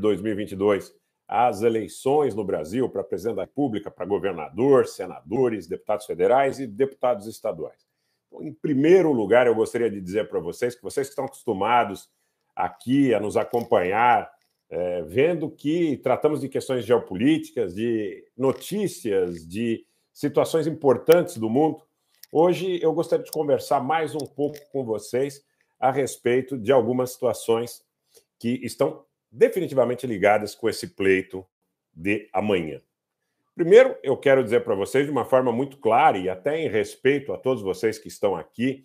2022 as eleições no Brasil para presidente da República, para governador, senadores, deputados federais e deputados estaduais. em primeiro lugar, eu gostaria de dizer para vocês que vocês estão acostumados aqui a nos acompanhar, é, vendo que tratamos de questões geopolíticas, de notícias, de situações importantes do mundo. Hoje eu gostaria de conversar mais um pouco com vocês a respeito de algumas situações que estão definitivamente ligadas com esse pleito de amanhã. Primeiro, eu quero dizer para vocês de uma forma muito clara e até em respeito a todos vocês que estão aqui,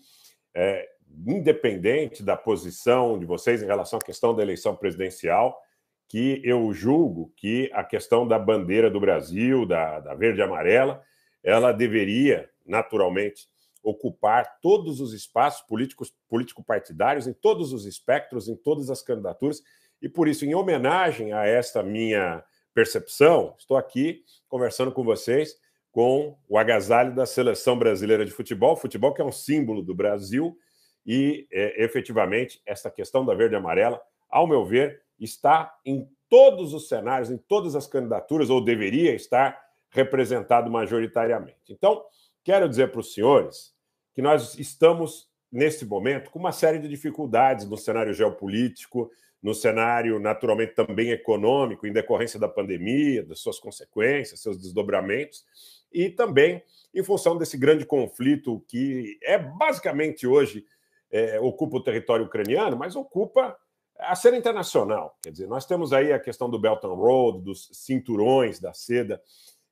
é, independente da posição de vocês em relação à questão da eleição presidencial, que eu julgo que a questão da bandeira do Brasil, da, da verde e amarela, ela deveria, naturalmente, ocupar todos os espaços políticos, político-partidários, em todos os espectros, em todas as candidaturas, e por isso, em homenagem a esta minha percepção, estou aqui conversando com vocês com o agasalho da seleção brasileira de futebol, futebol que é um símbolo do Brasil e é, efetivamente esta questão da verde e amarela, ao meu ver, está em todos os cenários, em todas as candidaturas, ou deveria estar representado majoritariamente. Então, quero dizer para os senhores que nós estamos, nesse momento, com uma série de dificuldades no cenário geopolítico, no cenário naturalmente também econômico, em decorrência da pandemia, das suas consequências, seus desdobramentos, e também em função desse grande conflito que é basicamente hoje é, ocupa o território ucraniano, mas ocupa a cena internacional. Quer dizer, nós temos aí a questão do Belt and Road, dos cinturões da seda,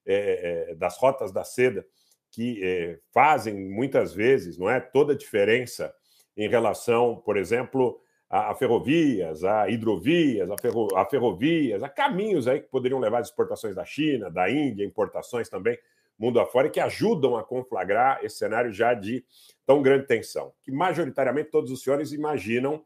é, é, das rotas da seda, que é, fazem muitas vezes, não é, toda a diferença em relação, por exemplo, a, a ferrovias, a hidrovias, a, ferro, a ferrovias, a caminhos aí que poderiam levar as exportações da China, da Índia, importações também mundo afora, que ajudam a conflagrar esse cenário já de tão grande tensão, que majoritariamente todos os senhores imaginam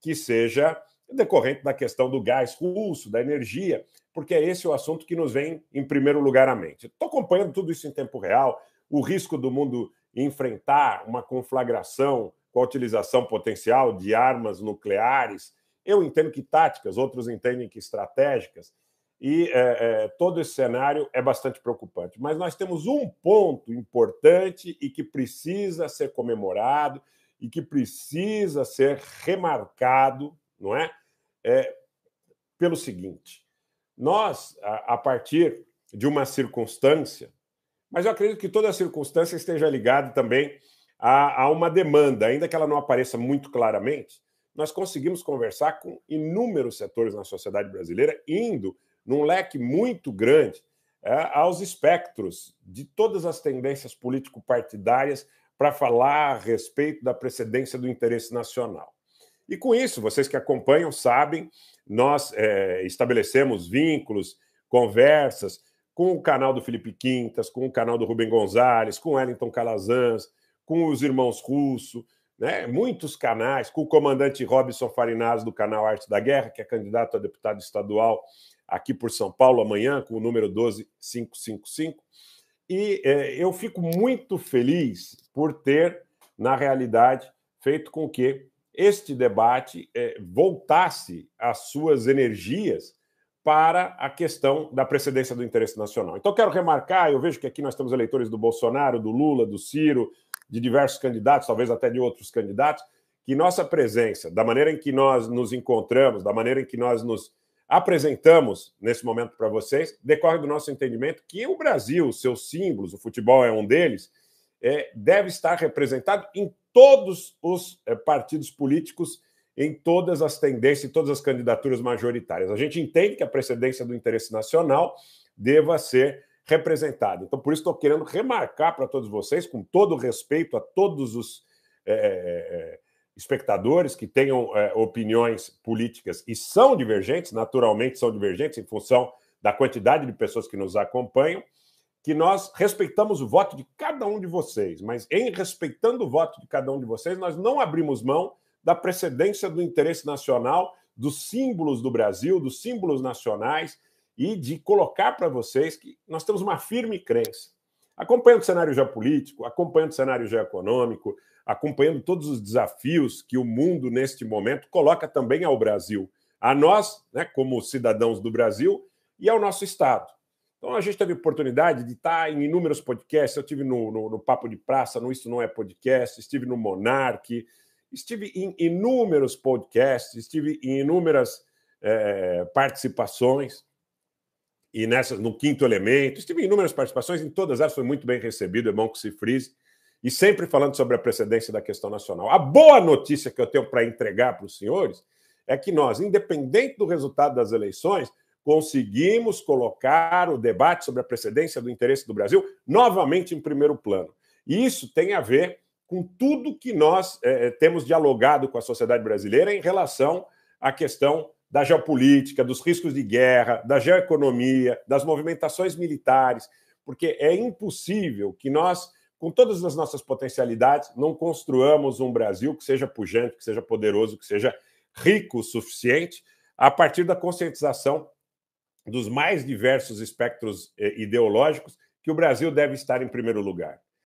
que seja decorrente da questão do gás russo, da energia, porque é esse o assunto que nos vem em primeiro lugar à mente. Estou acompanhando tudo isso em tempo real, o risco do mundo enfrentar uma conflagração com a utilização potencial de armas nucleares. Eu entendo que táticas, outros entendem que estratégicas, e é, é, todo esse cenário é bastante preocupante. Mas nós temos um ponto importante e que precisa ser comemorado e que precisa ser remarcado, não é? é pelo seguinte: nós, a, a partir de uma circunstância, mas eu acredito que toda circunstância esteja ligada também há, uma demanda, ainda que ela não apareça muito claramente, nós conseguimos conversar com inúmeros setores na sociedade brasileira, indo num leque muito grande é, aos espectros de todas as tendências político-partidárias para falar a respeito da precedência do interesse nacional. E com isso, vocês que acompanham sabem, nós é, estabelecemos vínculos, conversas com o canal do Felipe Quintas, com o canal do Rubem Gonzalez, com o Wellington Calazans, com os irmãos Russo, né? muitos canais, com o comandante Robson Farinaz do canal Arte da Guerra, que é candidato a deputado estadual aqui por São Paulo amanhã, com o número 12555. E é, eu fico muito feliz por ter, na realidade, feito com que este debate é, voltasse as suas energias para a questão da precedência do interesse nacional. Então, quero remarcar, eu vejo que aqui nós temos eleitores do Bolsonaro, do Lula, do Ciro, de diversos candidatos, talvez até de outros candidatos, que nossa presença, da maneira em que nós nos encontramos, da maneira em que nós nos apresentamos nesse momento para vocês, decorre do nosso entendimento que o Brasil, seus símbolos, o futebol é um deles, é, deve estar representado em todos os é, partidos políticos, em todas as tendências e todas as candidaturas majoritárias. A gente entende que a precedência do interesse nacional deva ser representado. Então, por isso, estou querendo remarcar para todos vocês, com todo respeito a todos os é é, é, é, espectadores que tenham é, opiniões políticas e são divergentes, naturalmente são divergentes em função da quantidade de pessoas que nos acompanham, que nós respeitamos o voto de cada um de vocês, mas em respeitando o voto de cada um de vocês, nós não abrimos mão da precedência do interesse nacional, dos símbolos do Brasil, dos símbolos nacionais, e de colocar para vocês que nós temos uma firme crença. Acompanhando o cenário geopolítico, acompanhando o cenário geoeconômico, acompanhando todos os desafios que o mundo, neste momento, coloca também ao Brasil, a nós, né, como cidadãos do Brasil, e ao nosso Estado. Então, a gente teve oportunidade de estar em inúmeros podcasts. Eu estive no, no, no Papo de Praça, no Isso Não É Podcast, estive no Monarque, estive em inúmeros podcasts, estive em inúmeras é, participações e nessa, no quinto elemento. Estive em inúmeras participações, em todas elas foi muito bem recebido, é bom que se frise. E sempre falando sobre a precedência da questão nacional. A boa notícia que eu tenho para entregar para os senhores é que nós, independente do resultado das eleições, conseguimos colocar o debate sobre a precedência do interesse do Brasil novamente em primeiro plano. E isso tem a ver com tudo que nós eh, eh, temos dialogado com a sociedade brasileira em relação à questão da geopolítica, dos riscos de guerra, da geoeconomia, das movimentações militares, porque é impossível que nós, com todas as nossas potencialidades, não construamos um Brasil que seja pujante, que seja poderoso, que seja rico o suficiente a partir da conscientização dos mais diversos espectros eh, ideológicos que o Brasil deve estar em primeiro lugar.